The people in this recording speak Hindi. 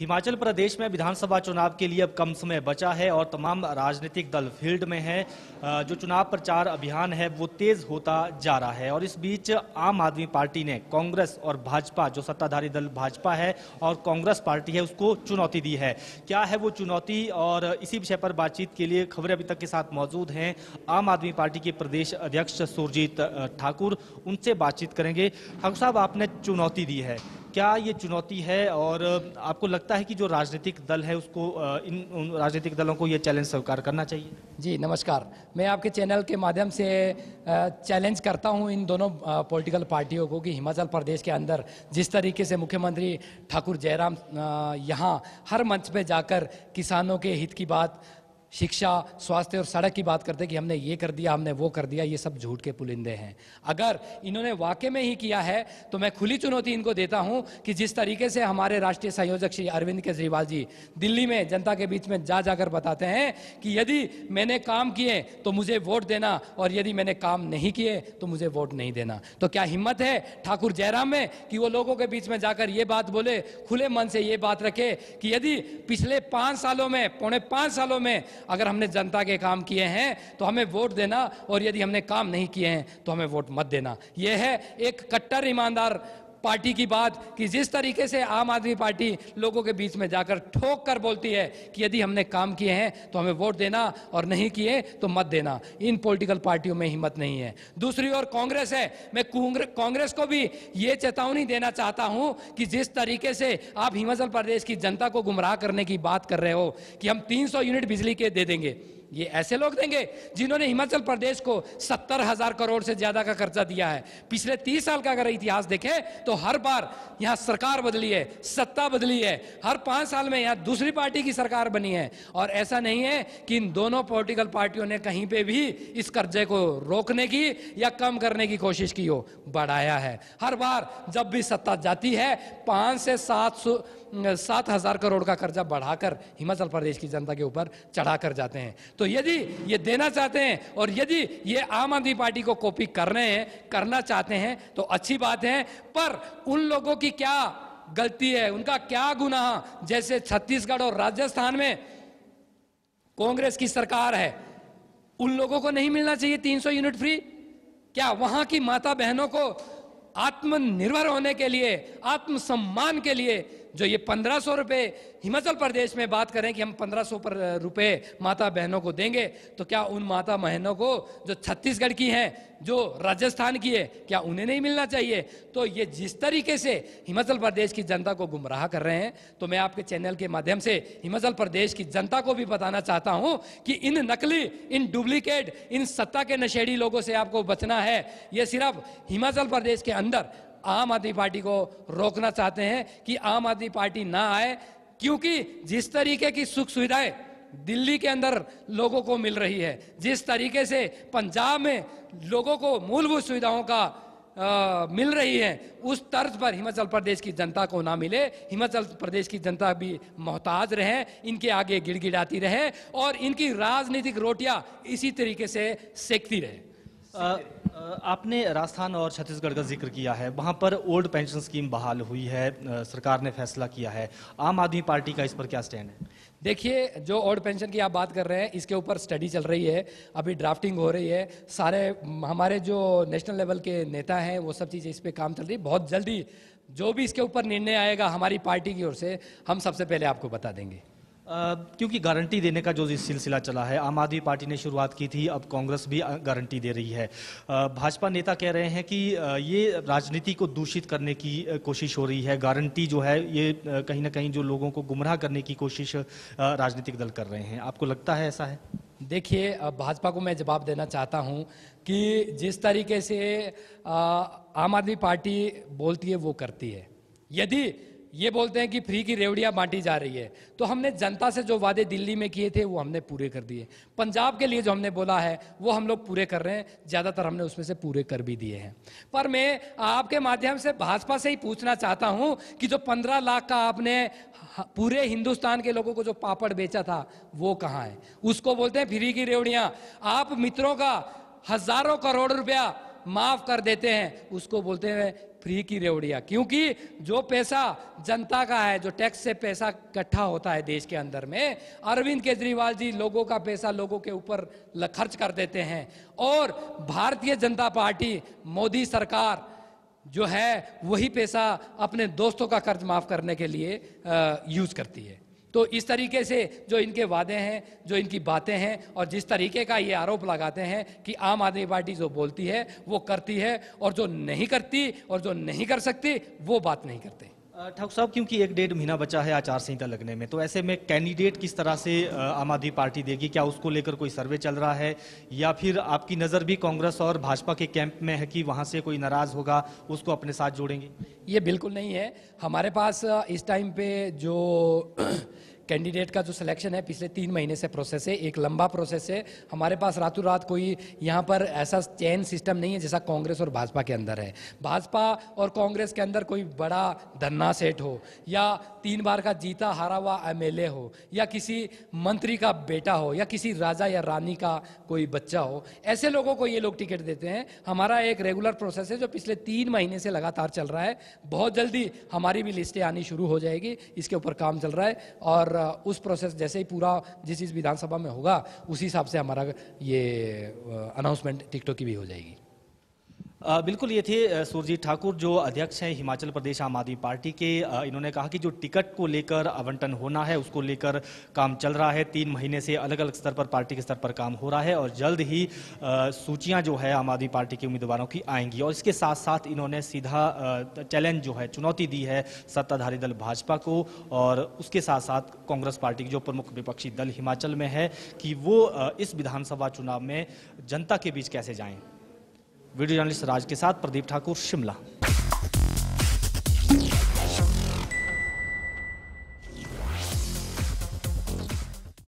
हिमाचल प्रदेश में विधानसभा चुनाव के लिए अब कम समय बचा है और तमाम राजनीतिक दल फील्ड में हैं जो चुनाव प्रचार अभियान है वो तेज होता जा रहा है और इस बीच आम आदमी पार्टी ने कांग्रेस और भाजपा जो सत्ताधारी दल भाजपा है और कांग्रेस पार्टी है उसको चुनौती दी है क्या है वो चुनौती और इसी विषय पर बातचीत के लिए खबरें अभी तक के साथ मौजूद हैं आम आदमी पार्टी के प्रदेश अध्यक्ष सुरजीत ठाकुर उनसे बातचीत करेंगे ठाकुर साहब आपने चुनौती दी है क्या ये चुनौती है और आपको लगता है कि जो राजनीतिक दल है उसको इन राजनीतिक दलों को ये चैलेंज स्वीकार करना चाहिए जी नमस्कार मैं आपके चैनल के माध्यम से चैलेंज करता हूं इन दोनों पॉलिटिकल पार्टियों को कि हिमाचल प्रदेश के अंदर जिस तरीके से मुख्यमंत्री ठाकुर जयराम यहाँ हर मंच पर जाकर किसानों के हित की बात शिक्षा स्वास्थ्य और सड़क की बात करते कि हमने ये कर दिया हमने वो कर दिया ये सब झूठ के पुलिंदे हैं अगर इन्होंने वाकई में ही किया है तो मैं खुली चुनौती इनको देता हूं कि जिस तरीके से हमारे राष्ट्रीय संयोजक श्री अरविंद केजरीवाल जी दिल्ली में जनता के बीच में जा जाकर बताते हैं कि यदि मैंने काम किए तो मुझे वोट देना और यदि मैंने काम नहीं किए तो मुझे वोट नहीं देना तो क्या हिम्मत है ठाकुर जयराम में कि वो लोगों के बीच में जाकर ये बात बोले खुले मन से ये बात रखे कि यदि पिछले पाँच सालों में पौने पाँच सालों में अगर हमने जनता के काम किए हैं तो हमें वोट देना और यदि हमने काम नहीं किए हैं तो हमें वोट मत देना यह है एक कट्टर ईमानदार पार्टी की बात कि जिस तरीके से आम आदमी पार्टी लोगों के बीच में जाकर ठोक कर बोलती है कि यदि हमने काम किए हैं तो हमें वोट देना और नहीं किए तो मत देना इन पॉलिटिकल पार्टियों में हिम्मत नहीं है दूसरी ओर कांग्रेस है मैं कांग्रेस को भी ये चेतावनी देना चाहता हूं कि जिस तरीके से आप हिमाचल प्रदेश की जनता को गुमराह करने की बात कर रहे हो कि हम तीन यूनिट बिजली के दे देंगे ये ऐसे लोग देंगे जिन्होंने हिमाचल प्रदेश को सत्तर हजार करोड़ से ज्यादा का कर्जा दिया है पिछले तीस साल का अगर इतिहास देखें तो हर बार यहाँ सरकार बदली है सत्ता बदली है हर पांच साल में यहाँ दूसरी पार्टी की सरकार बनी है और ऐसा नहीं है कि इन दोनों पॉलिटिकल पार्टियों ने कहीं पे भी इस कर्जे को रोकने की या कम करने की कोशिश की हो बढ़ाया है हर बार जब भी सत्ता जाती है पांच से सात सौ सात हजार करोड़ का कर्जा बढ़ाकर हिमाचल प्रदेश की जनता के ऊपर चढ़ा कर जाते हैं तो यदि ये देना चाहते हैं और यदि ये आम आदमी पार्टी को कॉपी कर रहे हैं करना चाहते हैं तो अच्छी बात है पर उन लोगों की क्या गलती है उनका क्या गुनाह जैसे छत्तीसगढ़ और राजस्थान में कांग्रेस की सरकार है उन लोगों को नहीं मिलना चाहिए 300 यूनिट फ्री क्या वहां की माता बहनों को आत्मनिर्भर होने के लिए आत्मसम्मान के लिए जो ये पंद्रह सौ रुपये हिमाचल प्रदेश में बात करें कि हम पंद्रह सौ पर रुपये माता बहनों को देंगे तो क्या उन माता बहनों को जो छत्तीसगढ़ की हैं जो राजस्थान की है क्या उन्हें नहीं मिलना चाहिए तो ये जिस तरीके से हिमाचल प्रदेश की जनता को गुमराह कर रहे हैं तो मैं आपके चैनल के माध्यम से हिमाचल प्रदेश की जनता को भी बताना चाहता हूँ कि इन नकली इन डुप्लीकेट इन सत्ता के नशेड़ी लोगों से आपको बचना है ये सिर्फ हिमाचल प्रदेश के अंदर आम आदमी पार्टी को रोकना चाहते हैं कि आम आदमी पार्टी ना आए क्योंकि जिस तरीके की सुख सुविधाएं दिल्ली के अंदर लोगों को मिल रही है जिस तरीके से पंजाब में लोगों को मूलभूत सुविधाओं का आ, मिल रही है उस तर्ज पर हिमाचल प्रदेश की जनता को ना मिले हिमाचल प्रदेश की जनता भी मोहताज रहे इनके आगे गिड़गिड़ाती रहे और इनकी राजनीतिक रोटियां इसी तरीके से सेकती रहे आपने राजस्थान और छत्तीसगढ़ का जिक्र किया है वहाँ पर ओल्ड पेंशन स्कीम बहाल हुई है सरकार ने फैसला किया है आम आदमी पार्टी का इस पर क्या स्टैंड है देखिए जो ओल्ड पेंशन की आप बात कर रहे हैं इसके ऊपर स्टडी चल रही है अभी ड्राफ्टिंग हो रही है सारे हमारे जो नेशनल लेवल के नेता हैं वो सब चीज़ें इस पर काम चल रही है बहुत जल्दी जो भी इसके ऊपर निर्णय आएगा हमारी पार्टी की ओर से हम सबसे पहले आपको बता देंगे क्योंकि गारंटी देने का जो सिलसिला चला है आम आदमी पार्टी ने शुरुआत की थी अब कांग्रेस भी गारंटी दे रही है भाजपा नेता कह रहे हैं कि ये राजनीति को दूषित करने की कोशिश हो रही है गारंटी जो है ये कहीं ना कहीं जो लोगों को गुमराह करने की कोशिश राजनीतिक दल कर रहे हैं आपको लगता है ऐसा है देखिए भाजपा को मैं जवाब देना चाहता हूँ कि जिस तरीके से आम आदमी पार्टी बोलती है वो करती है यदि ये बोलते हैं कि फ्री की रेवड़ियां बांटी जा रही है तो हमने जनता से जो वादे दिल्ली में किए थे वो हमने पूरे कर दिए पंजाब के लिए जो हमने बोला है वो हम लोग पूरे कर रहे हैं ज़्यादातर हमने उसमें से पूरे कर भी दिए हैं पर मैं आपके माध्यम से भाजपा से ही पूछना चाहता हूँ कि जो पंद्रह लाख का आपने पूरे हिंदुस्तान के लोगों को जो पापड़ बेचा था वो कहाँ है उसको बोलते हैं फ्री की रेवड़ियाँ आप मित्रों का हजारों करोड़ रुपया माफ कर देते हैं उसको बोलते हैं फ्री की रेवड़िया क्योंकि जो पैसा जनता का है जो टैक्स से पैसा इकट्ठा होता है देश के अंदर में अरविंद केजरीवाल जी लोगों का पैसा लोगों के ऊपर खर्च कर देते हैं और भारतीय जनता पार्टी मोदी सरकार जो है वही पैसा अपने दोस्तों का कर्ज माफ करने के लिए यूज करती है तो इस तरीके से जो इनके वादे हैं जो इनकी बातें हैं और जिस तरीके का ये आरोप लगाते हैं कि आम आदमी पार्टी जो बोलती है वो करती है और जो नहीं करती और जो नहीं कर सकती वो बात नहीं करते ठाकुर साहब क्योंकि एक डेढ़ महीना बचा है आचार संहिता लगने में तो ऐसे में कैंडिडेट किस तरह से आम आदमी पार्टी देगी क्या उसको लेकर कोई सर्वे चल रहा है या फिर आपकी नज़र भी कांग्रेस और भाजपा के कैंप में है कि वहाँ से कोई नाराज़ होगा उसको अपने साथ जोड़ेंगे ये बिल्कुल नहीं है हमारे पास इस टाइम पे जो कैंडिडेट का जो सिलेक्शन है पिछले तीन महीने से प्रोसेस है एक लंबा प्रोसेस है हमारे पास रातों रात कोई यहाँ पर ऐसा चैन सिस्टम नहीं है जैसा कांग्रेस और भाजपा के अंदर है भाजपा और कांग्रेस के अंदर कोई बड़ा धरना सेठ हो या तीन बार का जीता हारा हुआ एम हो या किसी मंत्री का बेटा हो या किसी राजा या रानी का कोई बच्चा हो ऐसे लोगों को ये लोग टिकट देते हैं हमारा एक रेगुलर प्रोसेस है जो पिछले तीन महीने से लगातार चल रहा है बहुत जल्दी हमारी भी लिस्टें आनी शुरू हो जाएगी इसके ऊपर काम चल रहा है और उस प्रोसेस जैसे ही पूरा जिस चीज़ विधानसभा में होगा उसी हिसाब से हमारा ये अनाउंसमेंट टिकटों की भी हो जाएगी बिल्कुल ये थे सुरजीत ठाकुर जो अध्यक्ष हैं हिमाचल प्रदेश आम आदमी पार्टी के इन्होंने कहा कि जो टिकट को लेकर आवंटन होना है उसको लेकर काम चल रहा है तीन महीने से अलग अलग स्तर पर पार्टी के स्तर पर काम हो रहा है और जल्द ही सूचियां जो है आम आदमी पार्टी के उम्मीदवारों की आएंगी और इसके साथ साथ इन्होंने सीधा चैलेंज जो है चुनौती दी है सत्ताधारी दल भाजपा को और उसके साथ साथ कांग्रेस पार्टी की जो प्रमुख विपक्षी दल हिमाचल में है कि वो इस विधानसभा चुनाव में जनता के बीच कैसे जाएँ वीडियो जर्नलिस्ट राज के साथ प्रदीप ठाकुर शिमला